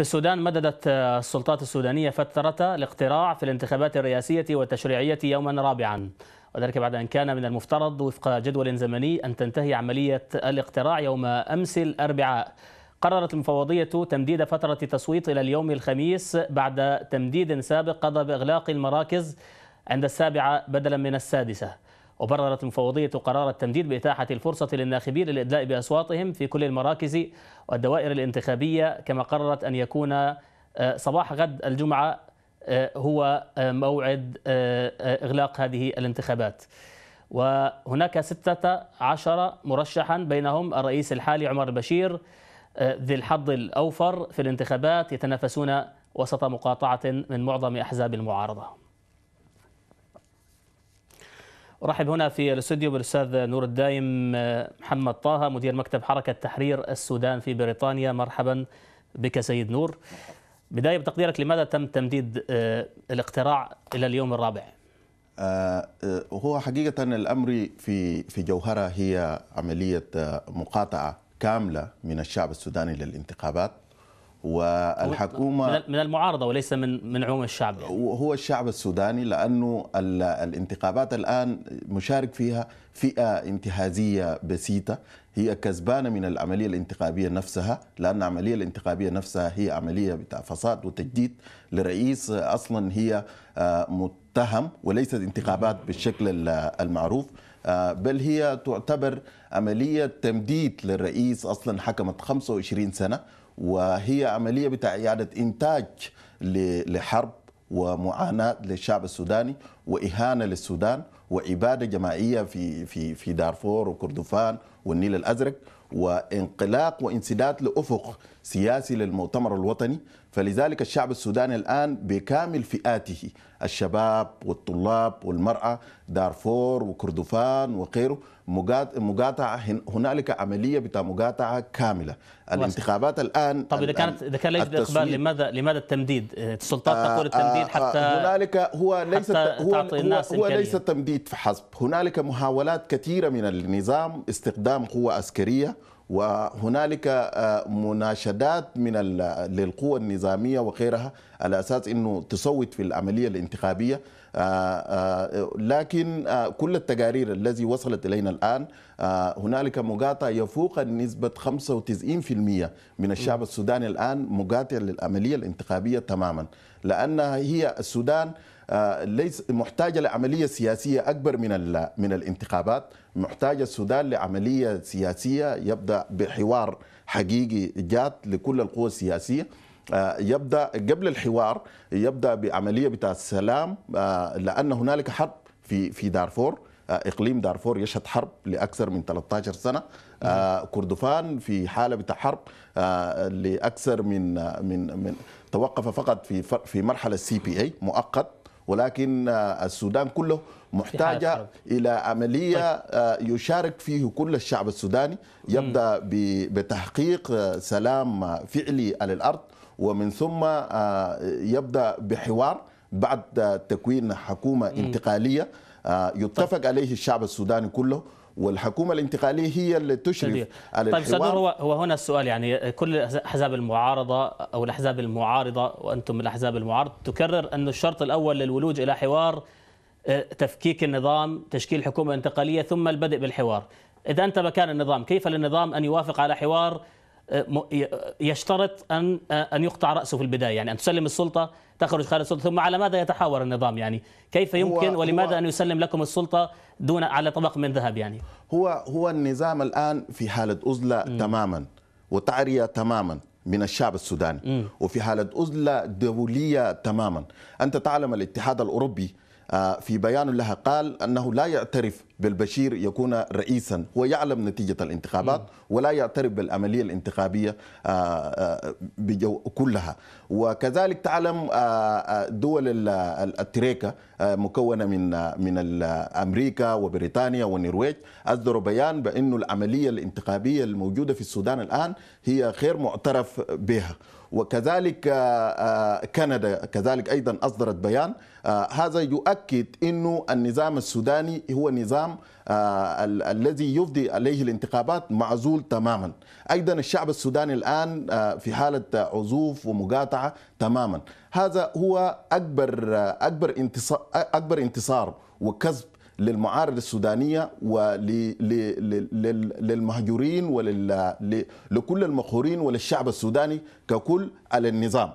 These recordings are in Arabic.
في السودان مددت آه، السلطات السودانية فترة الاقتراع في الانتخابات الرئاسية والتشريعية يوما رابعا وذلك بعد أن كان من المفترض وفق جدول زمني أن تنتهي عملية الاقتراع يوم أمس الأربعاء قررت المفوضية تمديد فترة التصويت إلى اليوم الخميس بعد تمديد سابق قضى بإغلاق المراكز عند السابعة بدلا من السادسة وبررت المفوضية قرار التمديد بإتاحة الفرصة للناخبين للإدلاء بأصواتهم في كل المراكز والدوائر الانتخابية كما قررت أن يكون آه، صباح غد الجمعة آه، هو آه، موعد إغلاق هذه الانتخابات وهناك 16 مرشحا بينهم الرئيس الحالي عمر البشير ذي الحظ الأوفر في الانتخابات يتنافسون وسط مقاطعة من معظم أحزاب المعارضة ارحب هنا في الاستوديو بالاستاذ نور الدايم آه، محمد طه مدير مكتب حركه تحرير السودان في بريطانيا مرحبا بك سيد نور بدايه بتقديرك لماذا تم تمديد آه، الاقتراع الى اليوم الرابع آه، هو حقيقه الامر في في جوهره هي عمليه مقاطعه كامله من الشعب السوداني للانتخابات والحكومه من المعارضه وليس من من عموم الشعب يعني. هو الشعب السوداني لانه الانتخابات الان مشارك فيها فئه انتهازيه بسيطه هي كسبانه من العمليه الانتخابيه نفسها لان العمليه الانتخابيه نفسها هي عمليه بتاع فساد وتجديد لرئيس اصلا هي آه، متهم وليست انتخابات بالشكل المعروف آه، بل هي تعتبر عمليه تمديد للرئيس اصلا حكمت 25 سنه وهي عملية بتاع إعادة إنتاج لحرب ومعاناة للشعب السوداني وإهانة للسودان وإبادة جماعية في في في دارفور وكردفان والنيل الأزرق وانقلاق وانسداد لأفق سياسي للمؤتمر الوطني فلذلك الشعب السوداني الآن بكامل فئاته الشباب والطلاب والمرأة دارفور وكردفان وغيره مقاطعة هنالك عملية بتاع مقاطعة كاملة الانتخابات الآن طب إذا كانت إذا كان ليس بإقبال لماذا لماذا التمديد السلطات آه تقول التمديد آه، حتى هنالك هو ليس هو, هو, هو ليس تمديد فحسب هنالك محاولات كثيرة من النظام استخدام قوة عسكرية وهنالك آه، مناشدات من للقوى النظاميه وغيرها على اساس انه تصوت في العمليه الانتخابيه آه، آه، لكن كل التقارير التي وصلت الينا الان هنالك مقاطعه يفوق نسبه 95% من الشعب السوداني الان مقاطع للعمليه الانتخابيه تماما لانها هي السودان ليس محتاجه لعمليه سياسيه اكبر من من الانتخابات محتاجه السودان لعمليه سياسيه يبدا بحوار حقيقي جاد لكل القوى السياسيه آه، يبدا قبل الحوار يبدا بعمليه بتاع السلام آه، لان هنالك حرب في في دارفور آه، اقليم دارفور يشهد حرب لاكثر من 13 سنه آه كردفان في حاله بتاع حرب آه لاكثر من من من توقف فقط في في مرحله سي بي اي مؤقت ولكن آه، السودان كله محتاجة إلى عملية طيب. آه، يشارك فيه كل الشعب السوداني يبدأ بتحقيق آه، سلام فعلي على الأرض ومن ثم يبدأ بحوار بعد تكوين حكومة انتقالية يتفق طيب. عليه الشعب السوداني كله والحكومه الانتقاليه هي اللي تشرف شديد. على طيب الحوار هو هو هنا السؤال يعني كل احزاب المعارضه او الاحزاب المعارضه وانتم من الاحزاب المعارضه تكرر ان الشرط الاول للولوج الى حوار آه، تفكيك النظام تشكيل حكومه انتقاليه ثم البدء بالحوار اذا انت مكان النظام كيف للنظام ان يوافق على حوار أه، يشترط ان أه، ان يقطع راسه في البدايه يعني ان تسلم السلطه تخرج خارج السلطه ثم على ماذا يتحاور النظام يعني كيف يمكن ولماذا ان يسلم لكم السلطه دون على طبق من ذهب يعني هو هو النظام الان في حاله عزله تماما وتعريه تماما من الشعب السوداني وفي حاله عزله دوليه تماما انت تعلم الاتحاد الاوروبي آه، في بيان لها قال انه لا يعترف بالبشير يكون رئيسا هو يعلم نتيجة الانتخابات ولا يعترف بالعملية الانتخابية آه، آه، كلها وكذلك تعلم آه، دول التريكا مكونة من من أمريكا وبريطانيا والنرويج أصدروا بيان بأنه العملية الانتخابية الموجودة في السودان الآن هي غير معترف بها وكذلك آه، آه، كندا كذلك أيضا أصدرت بيان آه، هذا يؤكد أنه النظام السوداني هو نظام الذي يفضي عليه الانتخابات معزول تماما أيضا الشعب السوداني الآن في حالة عزوف ومقاطعة تماما هذا هو أكبر أكبر انتصار أكبر انتصار وكسب للمعارضة السودانية وللمهجورين ولكل المقهورين وللشعب السوداني ككل على النظام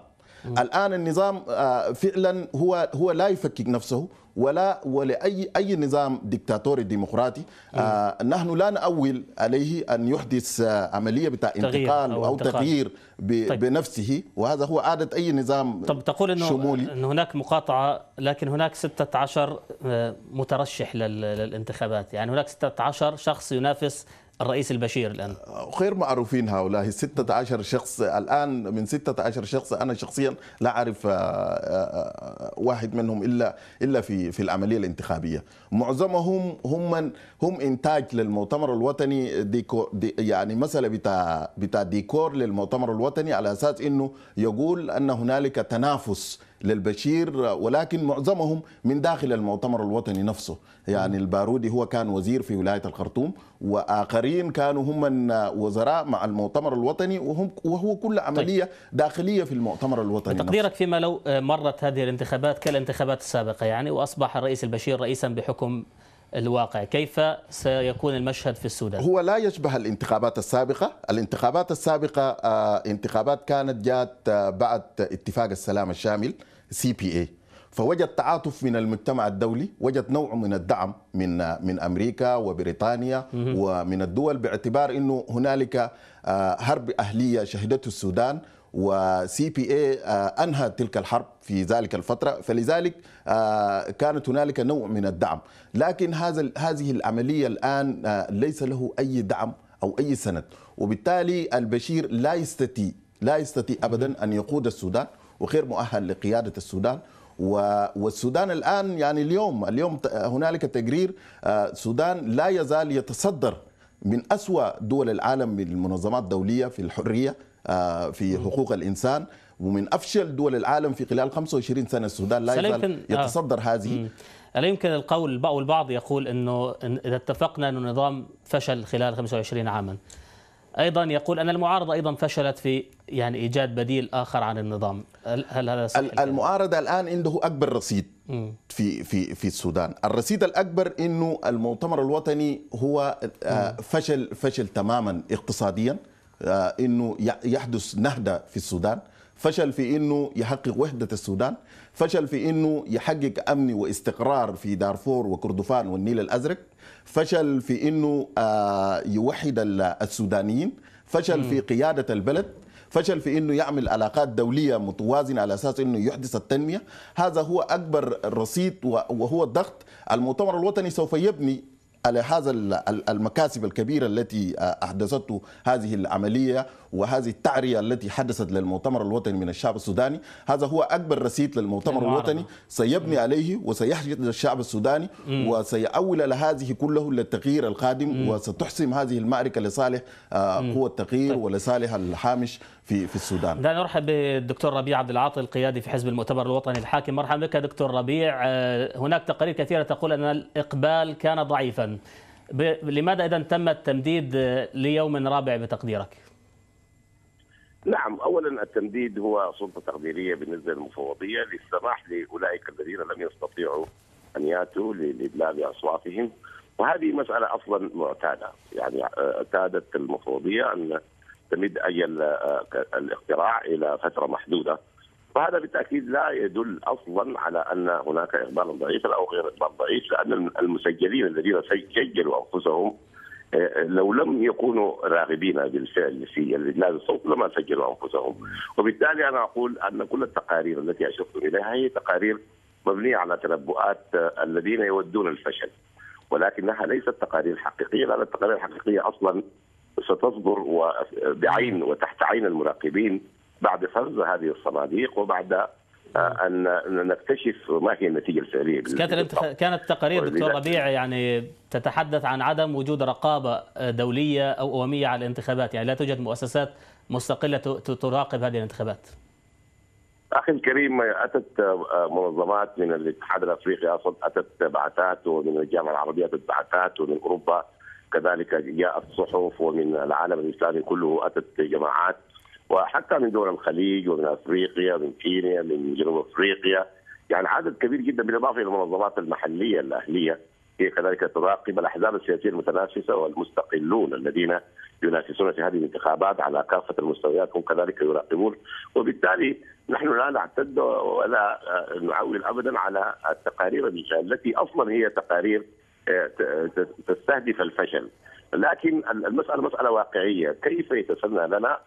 الآن النظام آه، فعلا هو هو لا يفكك نفسه ولا ولاي اي نظام دكتاتوري ديمقراطي آه نحن لا نأول عليه ان يحدث آه عمليه بتاع انتقال او, أو تغيير طيب. بنفسه وهذا هو عاده اي نظام طب تقول انه شمولي. ان هناك مقاطعه لكن هناك 16 آه، مترشح للانتخابات يعني هناك 16 شخص ينافس الرئيس البشير الآن غير معروفين هؤلاء 16 شخص الآن من 16 شخص أنا شخصيا لا أعرف آه، آه، واحد منهم إلا إلا في في العملية الانتخابية معظمهم هم من هم إنتاج للمؤتمر الوطني ديكور دي يعني مسألة بتاع بتاع ديكور للمؤتمر الوطني على أساس إنه يقول أن هنالك تنافس للبشير ولكن معظمهم من داخل المؤتمر الوطني نفسه يعني البارودي هو كان وزير في ولاية الخرطوم وآخرين كانوا هم من وزراء مع المؤتمر الوطني وهم وهو كل طيب. عملية داخلية في المؤتمر الوطني تقديرك نفسه. فيما لو مرت هذه الانتخابات كالانتخابات السابقة يعني وأصبح الرئيس البشير رئيسا بحكم الواقع كيف سيكون المشهد في السودان هو لا يشبه الانتخابات السابقة الانتخابات السابقة آه، انتخابات كانت جاءت آه، بعد اتفاق السلام الشامل سي بي إيه. فوجد تعاطف من المجتمع الدولي وجد نوع من الدعم من آه، من امريكا وبريطانيا ومن الدول باعتبار انه هنالك هرب اهليه شهدته السودان وسي بي اي آه، انهى تلك الحرب في ذلك الفتره فلذلك آه، كانت هنالك نوع من الدعم لكن هذا هذه العمليه الان آه، ليس له اي دعم او اي سند وبالتالي البشير لا يستطيع لا يستطيع ابدا ان يقود السودان وغير مؤهل لقياده السودان والسودان الان يعني اليوم اليوم هنالك تقرير السودان لا يزال يتصدر من أسوأ دول العالم من المنظمات الدولية في الحرية آه، في حقوق الإنسان ومن أفشل دول العالم في خلال 25 سنة السودان لا يزال آه. يتصدر هذه ألا يمكن القول أو البعض يقول أنه إذا اتفقنا أن النظام فشل خلال 25 عاما ايضا يقول ان المعارضه ايضا فشلت في يعني ايجاد بديل اخر عن النظام هل هذا صحيح المعارضه الان عنده اكبر رصيد في في في السودان الرصيد الاكبر انه المؤتمر الوطني هو آه، فشل فشل تماما اقتصاديا آه، انه يحدث نهضه في السودان فشل في انه يحقق وحده السودان فشل في انه يحقق امن واستقرار في دارفور وكردفان والنيل الازرق فشل في انه آه، يوحد السودانيين فشل في قياده البلد فشل في انه يعمل علاقات دوليه متوازنه على اساس انه يحدث التنميه هذا هو اكبر رصيد وهو الضغط المؤتمر الوطني سوف يبني على هذا المكاسب الكبيرة التي آه، أحدثته هذه العملية وهذه التعرية التي حدثت للمؤتمر الوطني من الشعب السوداني هذا هو أكبر رصيد للمؤتمر الوطني سيبني عليه وسيحجد الشعب السوداني وسيأول هذه كله للتغيير القادم وستحسم هذه المعركة لصالح آه، قوة التغيير طيب. ولصالح الحامش في في السودان. دعنا نرحب بالدكتور ربيع عبد العاطي القيادي في حزب المؤتمر الوطني الحاكم، مرحبا بك دكتور ربيع، آه، هناك تقارير كثيرة تقول أن الإقبال كان ضعيفا. لماذا إذا تم التمديد ليوم رابع بتقديرك؟ نعم اولا التمديد هو سلطه تقديريه بالنسبه للمفوضيه للسماح لاولئك الذين لم يستطيعوا ان ياتوا لابلاغ اصواتهم وهذه مساله اصلا معتاده يعني اعتادت آه، المفوضيه ان تمد اي آه، الاقتراع الى فتره محدوده وهذا بالتاكيد لا يدل اصلا على ان هناك اقبال ضعيف او غير اقبال ضعيف لان المسجلين الذين سجلوا انفسهم لو لم يكونوا راغبين بالفعل في الإدلاء الصوت لما سجلوا أنفسهم وبالتالي أنا أقول أن كل التقارير التي أشرت إليها هي تقارير مبنية على تنبؤات آه، الذين يودون الفشل ولكنها ليست تقارير حقيقية لأن التقارير الحقيقية أصلا ستصدر بعين وتحت عين المراقبين بعد فرز هذه الصناديق وبعد ان نكتشف ما هي النتيجه الفعليه كانت كانت تقارير دكتور ربيع يعني تتحدث عن عدم وجود رقابه دوليه او امميه على الانتخابات يعني لا توجد مؤسسات مستقله تراقب هذه الانتخابات اخي الكريم اتت منظمات من الاتحاد الافريقي اصلا اتت بعثات ومن الجامعه العربيه اتت بعثات ومن اوروبا كذلك جاءت صحف ومن العالم الاسلامي كله اتت جماعات وحتى من دول الخليج ومن افريقيا من كينيا من جنوب افريقيا يعني عدد كبير جدا بالاضافه الى المنظمات المحليه الاهليه هي كذلك تراقب الاحزاب السياسيه المتنافسه والمستقلون الذين ينافسون في هذه الانتخابات على كافه المستويات هم كذلك يراقبون وبالتالي نحن لا نعتد ولا نعول ابدا على التقارير التي اصلا هي تقارير آه، تستهدف الفشل لكن المساله مساله واقعيه كيف يتسنى لنا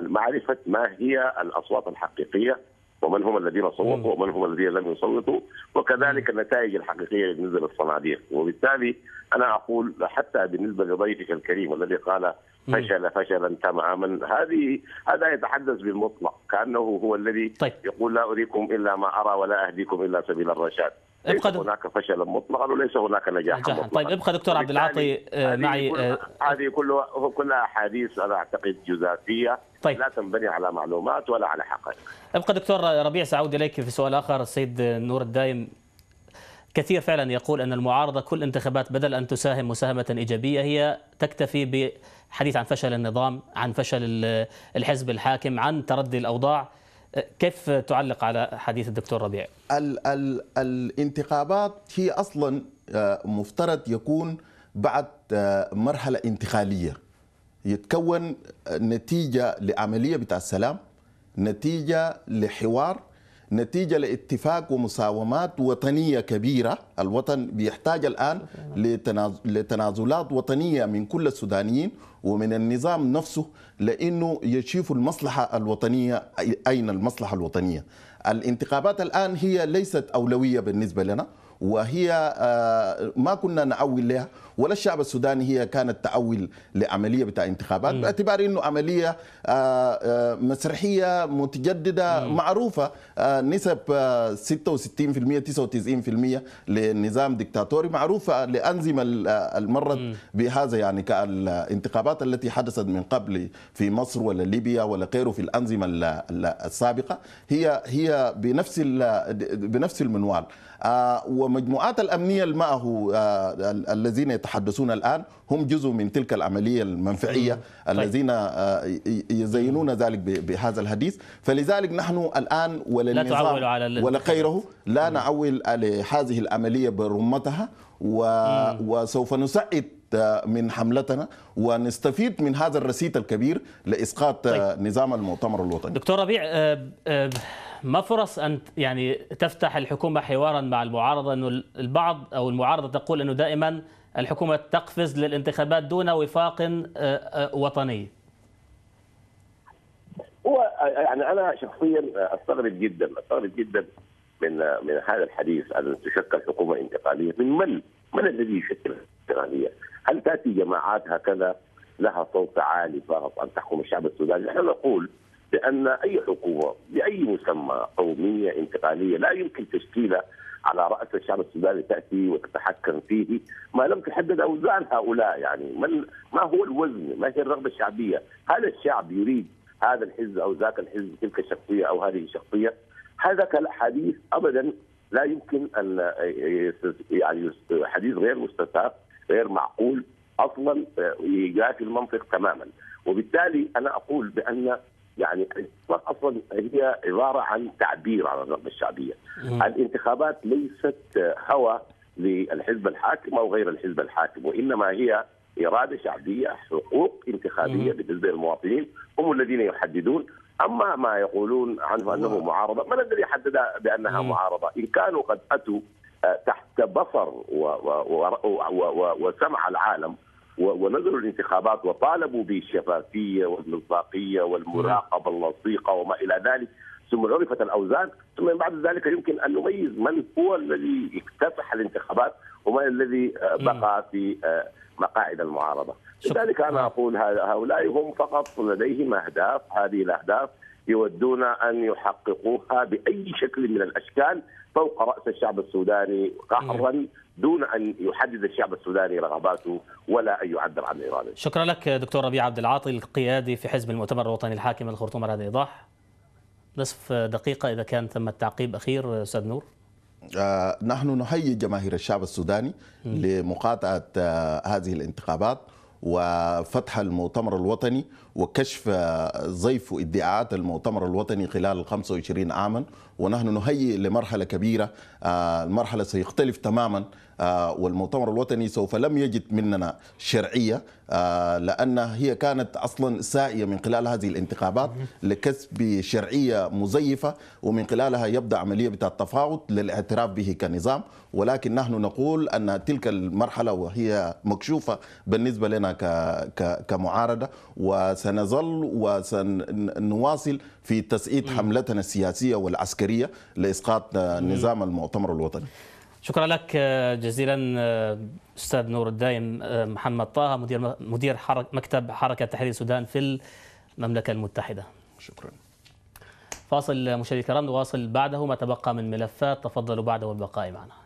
معرفه ما هي الاصوات الحقيقيه ومن هم الذين صوتوا ومن هم الذين لم يصوتوا وكذلك النتائج الحقيقيه بالنسبه للصناديق وبالتالي انا اقول حتى بالنسبه لضيفك الكريم الذي قال فشل فشلا تماما هذه هذا يتحدث بالمطلق كانه هو الذي طيب. يقول لا اريكم الا ما ارى ولا اهديكم الا سبيل الرشاد ابقى ليس هناك فشلا مطلقا وليس هناك نجاح مطلقا طيب ابقى دكتور عبد العاطي آه، معي آه، هذه كلها كلها احاديث انا اعتقد جزافيه طيب. لا تنبني على معلومات ولا على حقائق ابقى دكتور ربيع سأعود اليك في سؤال اخر السيد نور الدايم كثير فعلا يقول ان المعارضه كل انتخابات بدل ان تساهم مساهمه ايجابيه هي تكتفي بحديث عن فشل النظام، عن فشل الحزب الحاكم، عن تردي الاوضاع، كيف تعلق على حديث الدكتور ربيع؟ ال ال الانتخابات هي اصلا آه، مفترض يكون بعد آه، مرحله انتقاليه يتكون نتيجه لعمليه بتاع السلام نتيجه لحوار نتيجة لاتفاق ومساومات وطنية كبيرة الوطن بيحتاج الآن لتنازلات وطنية من كل السودانيين ومن النظام نفسه لأنه يشوف المصلحة الوطنية أين المصلحة الوطنية الانتخابات الآن هي ليست أولوية بالنسبة لنا وهي آه، ما كنا نعول لها ولا الشعب السوداني هي كانت تأول لعملية بتاع انتخابات باعتبار أنه عملية آه، آه، مسرحية متجددة معروفة آه، نسب 66% 99% لنظام دكتاتوري معروفة لأنظمة المرت بهذا يعني كالانتخابات التي حدثت من قبل في مصر ولا ليبيا ولا غيره في الأنظمة السابقة هي هي بنفس بنفس المنوال ومجموعات الأمنية اللي الذين يتحدثون الآن هم جزء من تلك العملية المنفعية طيب. الذين آه، يزينون ذلك بهذا الحديث فلذلك نحن الآن ولا النظام على ولا غيره لا نعول على هذه العملية برمتها و... وسوف نسعد آه، من حملتنا ونستفيد من هذا الرسيت الكبير لاسقاط آه، طيب. نظام المؤتمر الوطني. دكتور ربيع ما فرص ان يعني تفتح الحكومه حوارا مع المعارضه انه البعض او المعارضه تقول انه دائما الحكومة تقفز للانتخابات دون وفاق آه، آه، وطني هو آه، يعني أنا شخصيا أستغرب جدا أستغرب جدا من من هذا الحديث أن تشكل حكومة انتقالية من من؟ من الذي يشكل الانتقالية؟ هل تأتي جماعات هكذا لها صوت عالي فقط أن تحكم الشعب السوداني؟ نحن نقول بأن أي حكومة بأي مسمى قومية انتقالية لا يمكن تشكيلها على راس الشعب السوداني تاتي وتتحكم فيه ما لم تحدد اوزان هؤلاء يعني من ما هو الوزن؟ ما هي الرغبه الشعبيه؟ هل الشعب يريد هذا الحزب او ذاك الحزب تلك الشخصيه او هذه الشخصيه؟ هذا حديث ابدا لا يمكن ان يعني حديث غير مستساغ غير معقول اصلا آه، يجاهل المنطق تماما وبالتالي انا اقول بان يعني اصلا هي عباره عن تعبير على الرغبه الشعبيه. الانتخابات ليست هوى للحزب الحاكم او غير الحزب الحاكم وانما هي اراده شعبيه حقوق انتخابيه بالنسبه للمواطنين هم الذين يحددون اما ما يقولون عنه انه معارضه من الذي حدد بانها معارضه ان كانوا قد اتوا آه، تحت بصر وسمع العالم ونزلوا الانتخابات وطالبوا بالشفافيه والمصداقيه والمراقبه اللصيقه وما الى ذلك ثم عرفت الاوزان ثم من بعد ذلك يمكن ان نميز من هو الذي اكتسح الانتخابات وما الذي آه، بقى في آه، مقاعد المعارضه لذلك انا اقول هؤلاء هم فقط لديهم اهداف هذه الاهداف يودون ان يحققوها باي شكل من الاشكال فوق راس الشعب السوداني قهرا دون ان يحدد الشعب السوداني رغباته ولا ان يعبر عن اراده. شكرا لك دكتور ربيع عبد العاطي القيادي في حزب المؤتمر الوطني الحاكم الخرطوم هذا ايضاح. نصف دقيقه اذا كان ثم تعقيب اخير استاذ نور. آه، نحن نحيي جماهير الشعب السوداني لمقاطعه آه، هذه الانتخابات وفتح المؤتمر الوطني وكشف ضيف ادعاءات المؤتمر الوطني خلال 25 عاما ونحن نهيئ لمرحلة كبيرة آه، المرحلة سيختلف تماما آه، والمؤتمر الوطني سوف لم يجد مننا شرعية آه، لأن هي كانت أصلا سائية من خلال هذه الانتخابات لكسب شرعية مزيفة ومن خلالها يبدأ عملية بتاع التفاوض للاعتراف به كنظام ولكن نحن نقول أن تلك المرحلة وهي مكشوفة بالنسبة لنا كمعارضة وس وسنظل وسنواصل في تسقيط حملتنا السياسية والعسكرية لإسقاط نظام المؤتمر الوطني شكرا لك آه، جزيلا آه، استاذ نور الدايم آه، محمد طه مدير مدير حرك مكتب حركه تحرير السودان في المملكه المتحده شكرا فاصل مشاهدي الكرام نواصل بعده ما تبقى من ملفات تفضلوا بعده والبقاء معنا